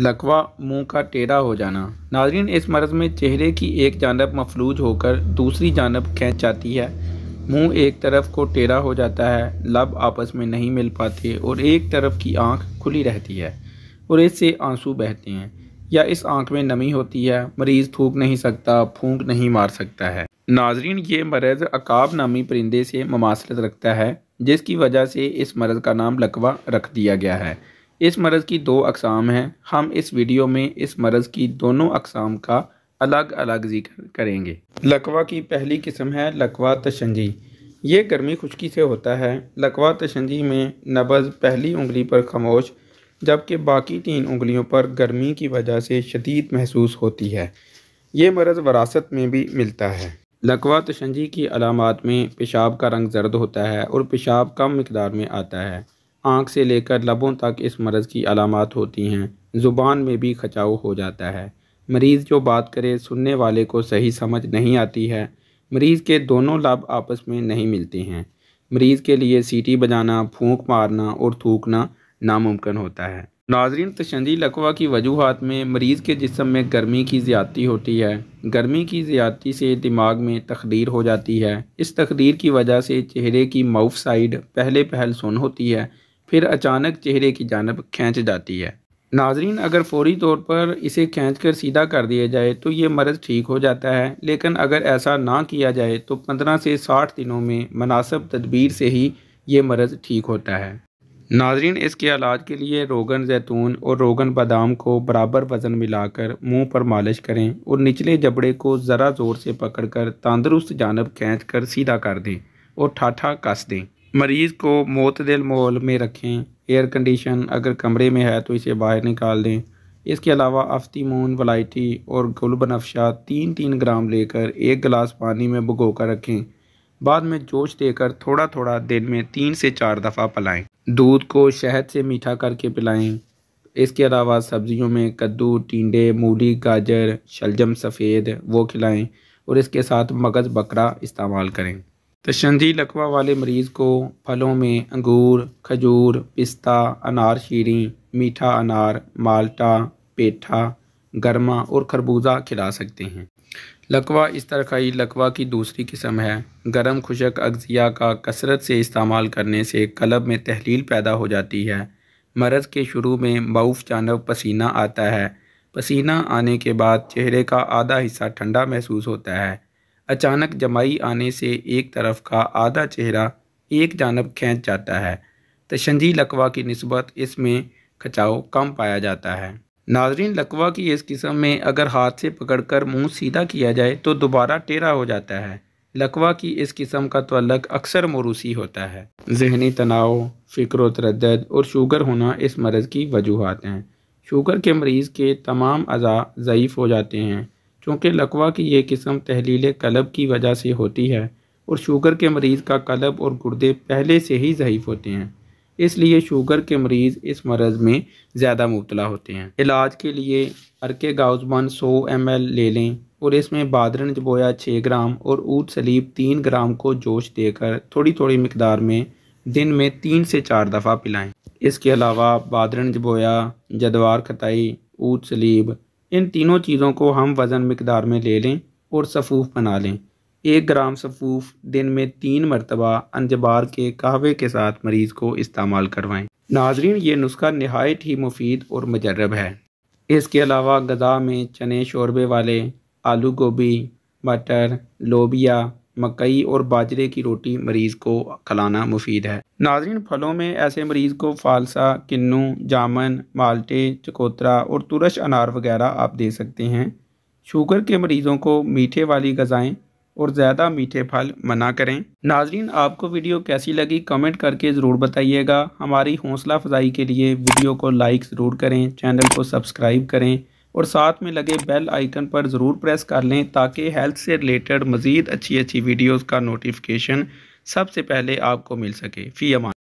लकवा मुंह का टेढ़ा हो जाना नाजरीन इस मर्ज़ में चेहरे की एक जानब मफलूज होकर दूसरी जानब खींच जाती है मुंह एक तरफ को टेढ़ा हो जाता है लब आपस में नहीं मिल पाते और एक तरफ की आंख खुली रहती है और इससे आंसू बहते हैं या इस आंख में नमी होती है मरीज़ थूक नहीं सकता फूंक नहीं मार सकता है नाजरीन ये मरज़ अकाब नामी परिंदे से ममासलत रखता है जिसकी वजह से इस मरज़ का नाम लकवा रख दिया गया है इस मरज़ की दो अकसाम हैं हम इस वीडियो में इस मरज की दोनों अकसाम का अलग अलग जिक्र करेंगे लकवा की पहली किस्म है लकवा तशंजी ये गर्मी खुश्की से होता है लकवा तशंजी में नबज़ पहली उंगली पर खामोश जबकि बाकी तीन उंगलियों पर गर्मी की वजह से शदीद महसूस होती है ये मरज़ वरासत में भी मिलता है लकवा तशंजी की अलामत में पेशाब का रंग जर्द होता है और पेशाब कम मकदार में आता है आँख से लेकर लबों तक इस मर्ज़ की अलामत होती हैं ज़ुबान में भी खचाव हो जाता है मरीज़ जो बात करे सुनने वाले को सही समझ नहीं आती है मरीज़ के दोनों लब आपस में नहीं मिलते हैं मरीज़ के लिए सीटी बजाना फूंक मारना और थूकना नामुमकिन होता है नाजरीन तशंदी लकवा की वजूहत में मरीज़ के जिसम में गर्मी की ज़्यादती होती है गर्मी की ज़्यादती से दिमाग में तकदीर हो जाती है इस तकदीर की वजह से चेहरे की मऊफ साइड पहले पहल सुन होती है फिर अचानक चेहरे की जानब खींच जाती है नाजरीन अगर फौरी तौर पर इसे खींच कर सीधा कर दिया जाए तो ये मर्ज़ ठीक हो जाता है लेकिन अगर ऐसा ना किया जाए तो पंद्रह से साठ दिनों में मनासब तदबीर से ही ये मर्ज़ ठीक होता है नाजरीन इसके इलाज के लिए रोगन जैतून और रोगन बादाम को बराबर वज़न मिलाकर मुंह पर मालिश करें और निचले जबड़े को ज़रा ज़ोर से पकड़कर तंदुरुस्त जानब खींच कर सीधा कर दें और ठाठा कस दें मरीज़ को मोतदिल माहौल में रखें एयर कंडीशन अगर कमरे में है तो इसे बाहर निकाल दें इसके अलावा अफ्तीमून वलाइटी और बनफशा तीन तीन ग्राम लेकर एक गिलास पानी में भुगो कर रखें बाद में जोश देकर थोड़ा थोड़ा दिन में तीन से चार दफ़ा पिलाएं दूध को शहद से मीठा करके पिलाएं इसके अलावा सब्जियों में कद्दू टिंडे मूली गाजर शलजम सफ़ेद वो खिलाएं और इसके साथ मगज़ बकरा इस्तेमाल करें तशंदी तो लकवा वाले मरीज़ को फलों में अंगूर खजूर पिस्ता अनार शीरी मीठा अनार माल्टा पेठा गर्मा और खरबूजा खिला सकते हैं लकवा इस ही लकवा की दूसरी किस्म है गर्म खुशक अज्जिया का कसरत से इस्तेमाल करने से कलब में तहलील पैदा हो जाती है मरज़ के शुरू में मऊफ़ चानव पसीना आता है पसीना आने के बाद चेहरे का आधा हिस्सा ठंडा महसूस होता है अचानक जमाई आने से एक तरफ का आधा चेहरा एक जानब खींच जाता है तशंजी तो लकवा की नस्बत इसमें खचाव कम पाया जाता है नाजरीन लकवा की इस किस्म में अगर हाथ से पकड़कर मुंह सीधा किया जाए तो दोबारा टेढ़ा हो जाता है लकवा की इस किस्म का तलक अक्सर मरूसी होता है जहनी तनाव फ़िक्र तरद और शुगर होना इस मरज़ की वजूहत हैं शुगर के मरीज़ के तमाम अज़ा ज़यीफ़ हो जाते हैं चूँकि लकवा की यह किस्म तहलील कलब की वजह से होती है और शुगर के मरीज़ का कलब और गुर्दे पहले से ही ज़यीफ़ होते हैं इसलिए शुगर के मरीज़ इस मरज़ में ज़्यादा मुबतला होते हैं इलाज के लिए अरके गाउजमान सौ एम एल ले लें और इसमें बादरन जबोया छः ग्राम और ऊट सलीब तीन ग्राम को जोश देकर थोड़ी थोड़ी मकदार में दिन में तीन से चार दफ़ा पिलाएं इसके अलावा बादरन जबोया जदवार खताई ऊट सलीब इन तीनों चीज़ों को हम वज़न मकदार में ले लें और सफ़ूफ बना लें एक ग्राम सफ़ूफ दिन में तीन मरतबा अंजबार के कहवे के साथ मरीज़ को इस्तेमाल करवाएं नाजरीन ये नुस्खा नहायत ही मुफीद और मजरब है इसके अलावा गदा में चने शोरबे वाले आलू गोभी मटर लोबिया मकई और बाजरे की रोटी मरीज़ को खिलाना मुफीद है नाजरीन फलों में ऐसे मरीज़ को फालसा किन्नू जामन माल्टे चकोतरा और तुरश अनार वगैरह आप दे सकते हैं शुगर के मरीज़ों को मीठे वाली गज़ाएँ और ज़्यादा मीठे फल मना करें नाजरीन आपको वीडियो कैसी लगी कमेंट करके ज़रूर बताइएगा हमारी हौसला अफजाई के लिए वीडियो को लाइक ज़रूर करें चैनल को सब्सक्राइब करें और साथ में लगे बेल आइकन पर ज़रूर प्रेस कर लें ताकि हेल्थ से रिलेटेड मज़ीद अच्छी अच्छी वीडियोज़ का नोटिफिकेशन सबसे पहले आपको मिल सके फ़ी अमान